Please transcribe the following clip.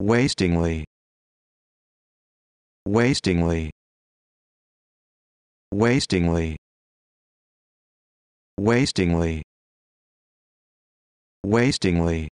wastingly wastingly wastingly wastingly wastingly